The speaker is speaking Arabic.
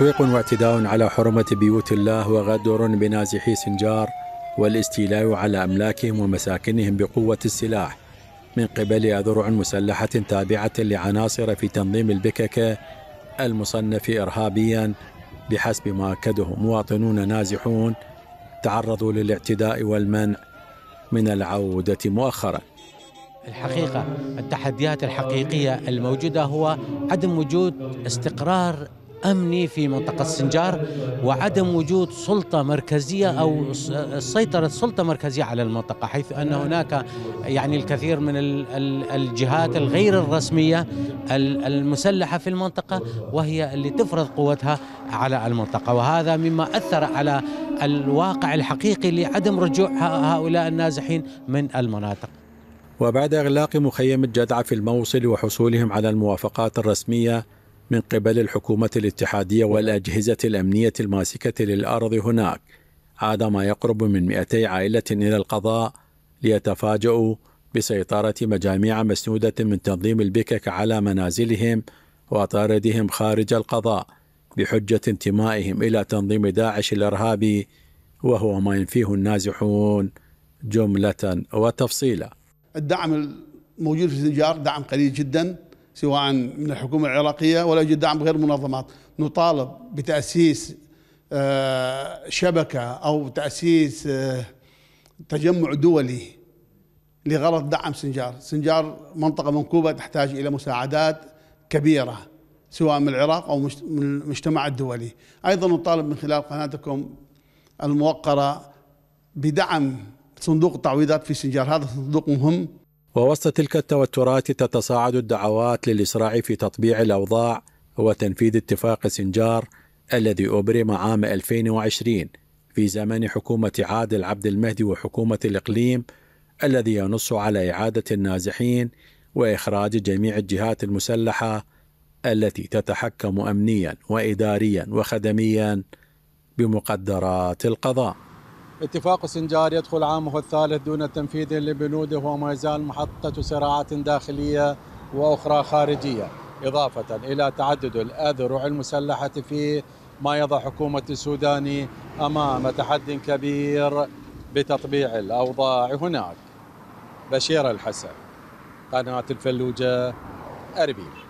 تطويق واعتداء على حرمة بيوت الله وغدر بنازحي سنجار والاستيلاء على أملاكهم ومساكنهم بقوة السلاح من قبل أذرع مسلحة تابعة لعناصر في تنظيم البككة المصنف إرهابيا بحسب ما أكده مواطنون نازحون تعرضوا للاعتداء والمنع من العودة مؤخراً الحقيقة التحديات الحقيقية الموجودة هو عدم وجود استقرار أمني في منطقة سنجار وعدم وجود سلطة مركزية أو سيطرة سلطة مركزية على المنطقة حيث أن هناك يعني الكثير من الجهات الغير الرسمية المسلحة في المنطقة وهي اللي تفرض قوتها على المنطقة وهذا مما أثر على الواقع الحقيقي لعدم رجوع هؤلاء النازحين من المناطق وبعد إغلاق مخيم الجدعة في الموصل وحصولهم على الموافقات الرسمية من قبل الحكومة الاتحادية والأجهزة الأمنية الماسكة للأرض هناك عاد ما يقرب من 200 عائلة إلى القضاء ليتفاجؤوا بسيطرة مجاميع مسنودة من تنظيم البكك على منازلهم وطاردهم خارج القضاء بحجة انتمائهم إلى تنظيم داعش الإرهابي وهو ما ينفيه النازحون جملة وتفصيلا الدعم الموجود في سنجار دعم قليل جدا سواء من الحكومة العراقية ولا يوجد دعم غير منظمات نطالب بتأسيس آه، شبكة أو تأسيس آه، تجمع دولي لغرض دعم سنجار سنجار منطقة منكوبة تحتاج إلى مساعدات كبيرة سواء من العراق أو من المجتمع الدولي أيضا نطالب من خلال قناتكم الموقرة بدعم صندوق التعويضات في سنجار هذا صندوق مهم ووسط تلك التوترات تتصاعد الدعوات للإسراع في تطبيع الأوضاع وتنفيذ اتفاق سنجار الذي أبرم عام 2020 في زمن حكومة عادل عبد المهدي وحكومة الإقليم الذي ينص على إعادة النازحين وإخراج جميع الجهات المسلحة التي تتحكم أمنيا وإداريا وخدميا بمقدرات القضاء اتفاق سنجار يدخل عامه الثالث دون تنفيذ لبنوده وما يزال محطة صراعات داخلية وأخرى خارجية إضافة إلى تعدد الأذرع المسلحة فيه ما يضع حكومة السودان أمام تحد كبير بتطبيع الأوضاع هناك بشير الحسن قناة الفلوجة أربيل